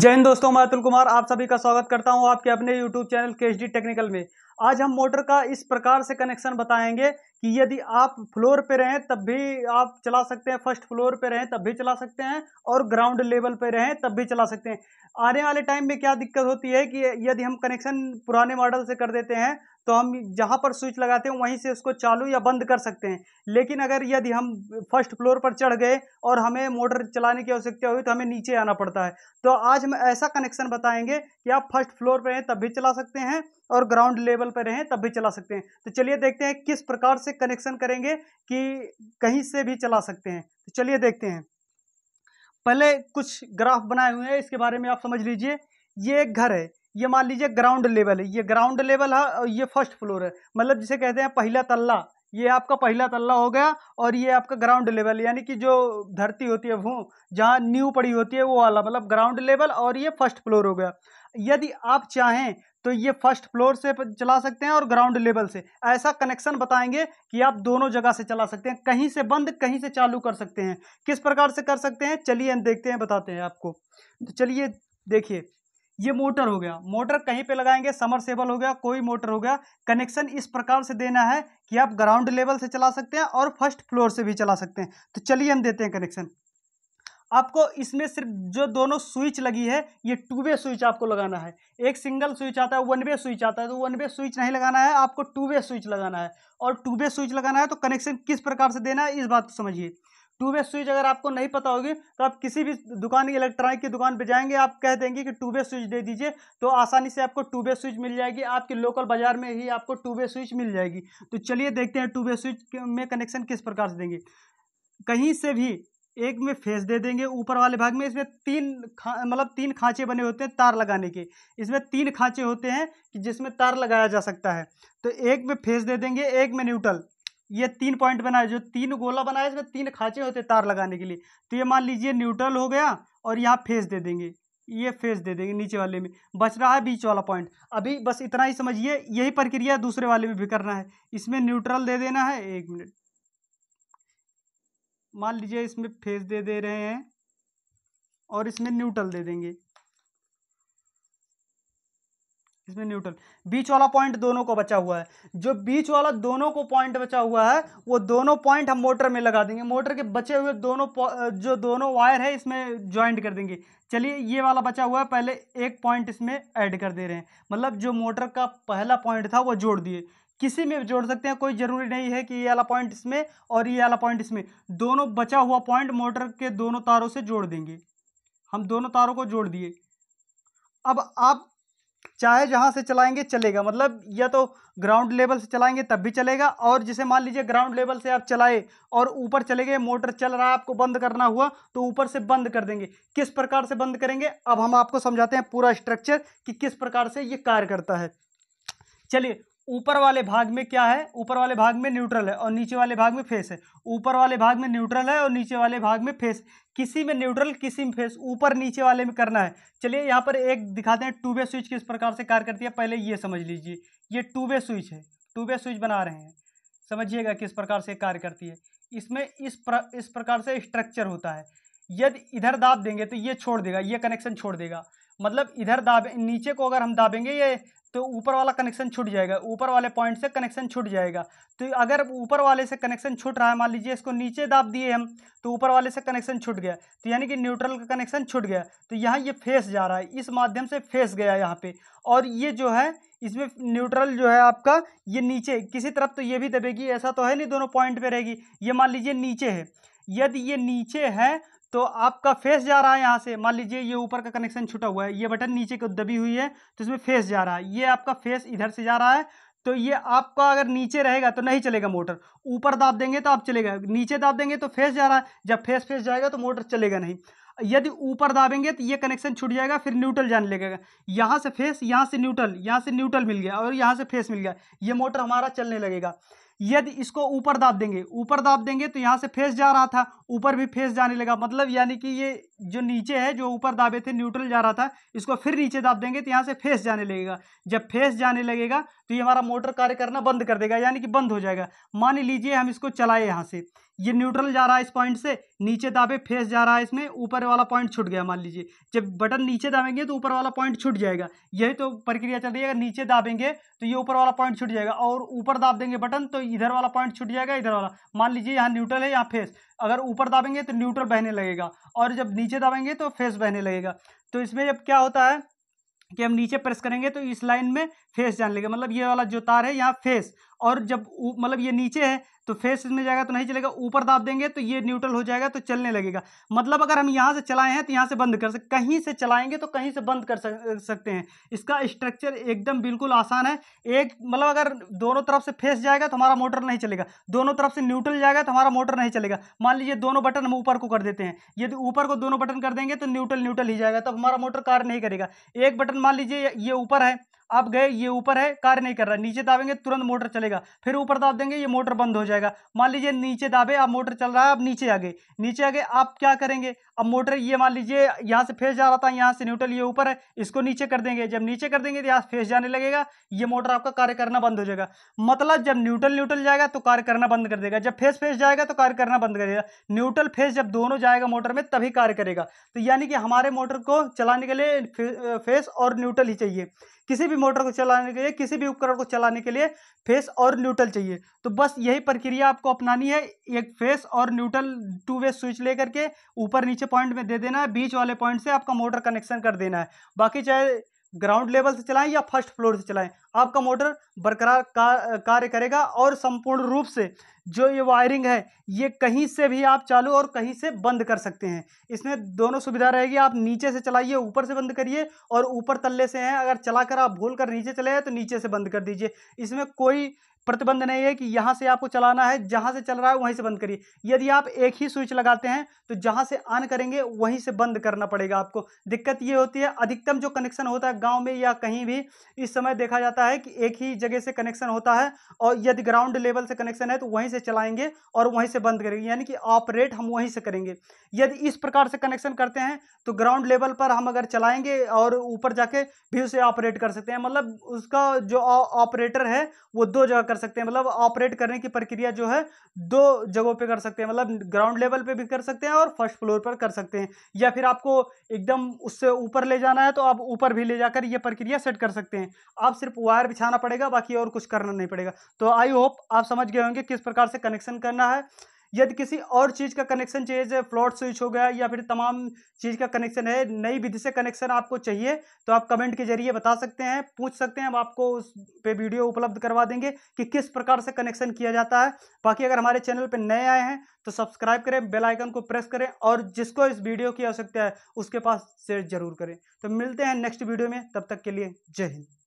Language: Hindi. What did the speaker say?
जय हिंद दोस्तों मैं अतुल कुमार आप सभी का स्वागत करता हूं आपके अपने YouTube चैनल के टेक्निकल में आज हम मोटर का इस प्रकार से कनेक्शन बताएंगे कि यदि आप फ्लोर पे रहें तब भी आप चला सकते हैं फर्स्ट फ्लोर पे रहें तब भी चला सकते हैं और ग्राउंड लेवल पे रहें तब भी चला सकते हैं आने वाले टाइम में क्या दिक्कत होती है कि यदि हम कनेक्शन पुराने मॉडल से कर देते हैं तो हम जहाँ पर स्विच लगाते हैं वहीं से उसको चालू या बंद कर सकते हैं लेकिन अगर यदि हम फर्स्ट फ्लोर पर चढ़ गए और हमें मोटर चलाने की आवश्यकता हुई तो हमें नीचे आना पड़ता है तो आज हम ऐसा कनेक्शन बताएंगे कि आप फर्स्ट फ्लोर पर हैं तब भी चला सकते हैं और ग्राउंड लेवल पर रहें तब भी चला सकते हैं तो चलिए देखते हैं किस प्रकार से कनेक्शन करेंगे कि कहीं से भी चला सकते हैं तो चलिए देखते हैं पहले कुछ ग्राफ बनाए हुए हैं इसके बारे में आप समझ लीजिए ये एक घर है ये मान लीजिए ग्राउंड लेवल है ये ग्राउंड लेवल है और ये फर्स्ट फ्लोर है मतलब जिसे कहते हैं पहला तल्ला ये आपका पहला तल्ला हो गया और ये आपका ग्राउंड लेवल यानी कि जो धरती होती है वो जहाँ न्यू पड़ी होती है वो वाला मतलब ग्राउंड लेवल और ये फर्स्ट फ्लोर हो गया यदि आप चाहें तो ये फर्स्ट फ्लोर से चला सकते हैं और ग्राउंड लेवल से ऐसा कनेक्शन बताएंगे कि आप दोनों जगह से चला सकते हैं कहीं से बंद कहीं से चालू कर सकते हैं किस प्रकार से कर सकते हैं चलिए देखते हैं बताते हैं आपको तो चलिए देखिए ये मोटर हो गया मोटर कहीं पे लगाएंगे समर सेबल हो गया कोई मोटर हो गया कनेक्शन इस प्रकार से देना है कि आप ग्राउंड लेवल से चला सकते हैं और फर्स्ट फ्लोर से भी चला सकते हैं तो चलिए हम देते हैं कनेक्शन आपको इसमें सिर्फ जो दोनों स्विच लगी है ये टू वे स्विच आपको लगाना है एक सिंगल स्विच आता है वन वे स्विच आता है तो वन वे स्विच नहीं लगाना है आपको टू वे स्विच लगाना है और टू वे स्विच लगाना है तो कनेक्शन किस प्रकार से देना है इस बात को समझिए टू वे स्विच अगर आपको नहीं पता होगी तो आप किसी भी दुकान की इलेक्ट्रॉनिक की दुकान पर जाएंगे आप कह देंगे कि टू वे स्विच दे दीजिए तो आसानी से आपको टू वे स्विच मिल जाएगी आपके लोकल बाजार में ही आपको टू वे स्विच मिल जाएगी तो चलिए देखते हैं टू वे स्विच में कनेक्शन किस प्रकार से देंगे कहीं से भी एक में फेस दे देंगे ऊपर वाले भाग में इसमें तीन मतलब तीन खांचे बने होते हैं तार लगाने के इसमें तीन खांचे होते हैं कि जिसमें तार लगाया जा सकता है तो एक में फेस दे देंगे एक में न्यूट्रल ये तीन पॉइंट बनाए जो तीन गोला बनाए इसमें तीन खांचे होते हैं तार लगाने के लिए तो ये मान लीजिए न्यूट्रल हो गया और यहाँ फेस दे देंगे ये फेस दे देंगे नीचे वाले में बच रहा है बीच वाला पॉइंट अभी बस इतना ही समझिए यही प्रक्रिया दूसरे वाले में भी करना है इसमें न्यूट्रल दे देना है एक मिनट मान लीजिए इसमें फेस दे दे रहे हैं और इसमें न्यूट्रल दे देंगे इसमें न्यूट्रल बीच वाला पॉइंट दोनों को बचा हुआ है जो बीच वाला दोनों को पॉइंट बचा हुआ है वो दोनों पॉइंट हम मोटर में लगा देंगे मोटर के बचे हुए दोनों जो दोनों वायर है इसमें ज्वाइंट कर देंगे चलिए ये वाला बचा हुआ है पहले एक पॉइंट इसमें ऐड कर दे रहे हैं मतलब जो मोटर का पहला पॉइंट था वो जोड़ दिए किसी में भी जोड़ सकते हैं कोई ज़रूरी नहीं है कि ये वाला पॉइंट इसमें और ये वाला पॉइंट इसमें दोनों बचा हुआ पॉइंट मोटर के दोनों तारों से जोड़ देंगे हम दोनों तारों को जोड़ दिए अब आप चाहे जहां से चलाएंगे चलेगा मतलब या तो ग्राउंड लेवल से चलाएंगे तब भी चलेगा और जिसे मान लीजिए ग्राउंड लेवल से आप चलाए और ऊपर चले गए मोटर चल रहा है आपको बंद करना हुआ तो ऊपर से बंद कर देंगे किस प्रकार से बंद करेंगे अब हम आपको समझाते हैं पूरा स्ट्रक्चर कि किस प्रकार से ये कार्य करता है चलिए ऊपर वाले भाग में क्या है ऊपर वाले भाग में न्यूट्रल है और नीचे वाले भाग में फेस है ऊपर वाले भाग में न्यूट्रल है और नीचे वाले भाग में फेस किसी में न्यूट्रल किसी में फेस ऊपर नीचे वाले में करना है चलिए यहाँ पर एक दिखाते हैं टू वे स्विच किस प्रकार से कार्य करती है पहले ये समझ लीजिए ये टू वे स्विच है टू वे स्विच बना रहे हैं समझिएगा किस प्रकार से कार्य करती है इसमें इस प्र, इस प्रकार से स्ट्रक्चर होता है यदि इधर दाब देंगे तो ये छोड़ देगा ये कनेक्शन छोड़ देगा मतलब इधर दाब नीचे को अगर हम दाबेंगे ये तो ऊपर वाला कनेक्शन छूट जाएगा ऊपर वाले पॉइंट से कनेक्शन छूट जाएगा तो अगर ऊपर वाले से कनेक्शन छूट रहा है मान लीजिए इसको नीचे दाब दिए हम तो ऊपर वाले से कनेक्शन छूट गया तो यानी कि न्यूट्रल का कनेक्शन छूट गया तो यहाँ ये फेस जा रहा है इस माध्यम से फेस गया यहाँ पे और ये जो है इसमें न्यूट्रल जो है आपका ये नीचे किसी तरफ तो ये भी दबेगी ऐसा तो है नहीं दोनों पॉइंट पर रहेगी ये मान लीजिए नीचे है यदि ये नीचे है तो आपका फेस जा रहा है यहाँ से मान लीजिए ये ऊपर का कनेक्शन छुटा हुआ है ये बटन नीचे को दबी हुई है तो इसमें फेस जा रहा है ये आपका फेस इधर से जा रहा है तो ये आपका अगर नीचे रहेगा तो नहीं चलेगा मोटर ऊपर दाब देंगे तो आप चलेगा नीचे दाब देंगे तो फेस जा रहा है जब फेस फेस जाएगा तो मोटर चलेगा नहीं यदि ऊपर दाबेंगे तो ये कनेक्शन छूट जाएगा फिर न्यूट्रल जाने लगेगा यहाँ से फेस यहाँ से न्यूट्रल यहाँ से न्यूट्रल मिल गया और यहाँ से फेस मिल गया ये मोटर हमारा चलने लगेगा यदि इसको ऊपर दाब देंगे ऊपर दाब देंगे तो यहाँ से फेस जा रहा था ऊपर भी फेस जाने लगा मतलब यानी कि ये जो नीचे है जो ऊपर दाबे थे न्यूट्रल जा रहा था इसको फिर नीचे दाब देंगे तो यहाँ से फेस जाने लगेगा जब फेस जाने लगेगा तो ये हमारा मोटर कार्य करना बंद कर देगा यानी कि बंद हो जाएगा मान लीजिए हम इसको चलाए यहाँ से ये न्यूट्रल जा रहा है इस पॉइंट से नीचे दाबे फेस जा रहा है इसमें ऊपर वाला पॉइंट छूट गया मान लीजिए जब बटन नीचे दाबेंगे तो ऊपर वाला पॉइंट छूट जाएगा यही तो प्रक्रिया चल रही है अगर नीचे दाबेंगे तो ये ऊपर वाला पॉइंट छूट जाएगा और ऊपर दाब देंगे बटन तो इधर वाला पॉइंट छूट जाएगा इधर वाला मान लीजिए यहाँ न्यूट्रल है यहाँ फेस अगर ऊपर दाबेंगे तो न्यूट्रल बहने लगेगा और जब नीचे दाबेंगे तो फेस बहने लगेगा तो इसमें जब क्या होता है कि हम नीचे प्रेस करेंगे तो इस लाइन में फेस जाने लेगा मतलब ये वाला जो तार है यहाँ फेस और जब मतलब ये नीचे है तो फेस में जाएगा तो नहीं चलेगा ऊपर दाब देंगे तो ये न्यूट्रल हो जाएगा तो चलने लगेगा मतलब अगर हम यहाँ से चलाए हैं तो यहाँ से बंद कर सकते कहीं से चलाएंगे तो कहीं से बंद कर सकते हैं इसका स्ट्रक्चर एकदम बिल्कुल आसान है एक मतलब अगर दोनों तरफ से फेस जाएगा तो हमारा मोटर नहीं चलेगा दोनों तरफ से न्यूट्रल जाएगा तो हमारा मोटर नहीं चलेगा मान लीजिए दोनों बटन हम ऊपर को कर देते हैं यदि ऊपर को दोनों बटन कर देंगे तो न्यूट्रल न्यूट्रल ही जाएगा तब तो हमारा मोटर कार्य नहीं करेगा एक बटन मान लीजिए ये ऊपर है आप गए ये ऊपर है कार्य नहीं कर रहा नीचे दाबेंगे तुरंत मोटर चलेगा फिर ऊपर दाब देंगे ये मोटर बंद हो जाएगा मान लीजिए नीचे दाबे आप मोटर चल रहा है आप नीचे आ गए नीचे आ गए आप क्या करेंगे अब मोटर ये मान लीजिए यहाँ से फेस जा रहा था यहाँ से न्यूट्रल ये ऊपर है इसको नीचे कर देंगे जब नीचे कर देंगे तो यहाँ फेस जाने लगेगा ये मोटर आपका कार्य करना बंद हो जाएगा मतलब जब न्यूट्रल न्यूट्रल जाएगा तो कार्य करना बंद कर देगा जब फेस फेस जाएगा तो कार्य करना बंद कर देगा न्यूट्रल फेस जब दोनों जाएगा मोटर में तभी कार्य करेगा तो यानी कि हमारे मोटर को चलाने के लिए फेस और न्यूट्रल ही चाहिए किसी भी मोटर को चलाने के लिए किसी भी उपकरण को चलाने के लिए फेस और न्यूट्रल चाहिए तो बस यही प्रक्रिया आपको अपनानी है एक फेस और न्यूट्रल टू वे स्विच ले करके ऊपर नीचे पॉइंट में दे देना है बीच वाले पॉइंट से आपका मोटर कनेक्शन कर देना है बाकी चाहे ग्राउंड लेवल से चलाएं या फर्स्ट फ्लोर से चलाएं आपका मोटर बरकरार कार्य करेगा और संपूर्ण रूप से जो ये वायरिंग है ये कहीं से भी आप चालू और कहीं से बंद कर सकते हैं इसमें दोनों सुविधा रहेगी आप नीचे से चलाइए ऊपर से बंद करिए और ऊपर तल्ले से हैं अगर चला आप भूल कर नीचे चले तो नीचे से बंद कर दीजिए इसमें कोई प्रतिबंध नहीं है कि यहाँ से आपको चलाना है जहाँ से चल रहा है वहीं से बंद करिए यदि आप एक ही स्विच लगाते हैं तो जहाँ से ऑन करेंगे वहीं से बंद करना पड़ेगा आपको दिक्कत ये होती है अधिकतम जो कनेक्शन होता है गांव में या कहीं भी इस समय देखा जाता है कि एक ही जगह से कनेक्शन होता है और यदि ग्राउंड लेवल से कनेक्शन है तो वहीं से चलाएंगे और वहीं से बंद करेंगे यानी कि ऑपरेट हम वहीं से करेंगे यदि इस प्रकार से कनेक्शन करते हैं तो ग्राउंड लेवल पर हम अगर चलाएंगे और ऊपर जाके भी उसे ऑपरेट कर सकते हैं मतलब उसका जो ऑपरेटर है वो दो जगह कर सकते हैं मतलब ऑपरेट करने की प्रक्रिया जो है दो जगहों पर कर सकते हैं मतलब ग्राउंड लेवल पर भी कर सकते हैं और फर्स्ट फ्लोर पर कर सकते हैं या फिर आपको एकदम उससे ऊपर ले जाना है तो आप ऊपर भी ले जाकर यह प्रक्रिया सेट कर सकते हैं आप सिर्फ वायर बिछाना पड़ेगा बाकी और कुछ करना नहीं पड़ेगा तो आई होप आप समझ गए होंगे किस प्रकार प्रकार से कनेक्शन करना है यदि किसी और चीज़ का कनेक्शन चाहिए जैसे फ्लॉट स्विच हो गया या फिर तमाम चीज़ का कनेक्शन है नई विधि से कनेक्शन आपको चाहिए तो आप कमेंट के जरिए बता सकते हैं पूछ सकते हैं हम आपको उस पे वीडियो उपलब्ध करवा देंगे कि किस प्रकार से कनेक्शन किया जाता है बाकी अगर हमारे चैनल पे नए आए हैं तो सब्सक्राइब करें बेलाइकन को प्रेस करें और जिसको इस वीडियो की आवश्यकता है उसके पास शेयर जरूर करें तो मिलते हैं नेक्स्ट वीडियो में तब तक के लिए जय हिंद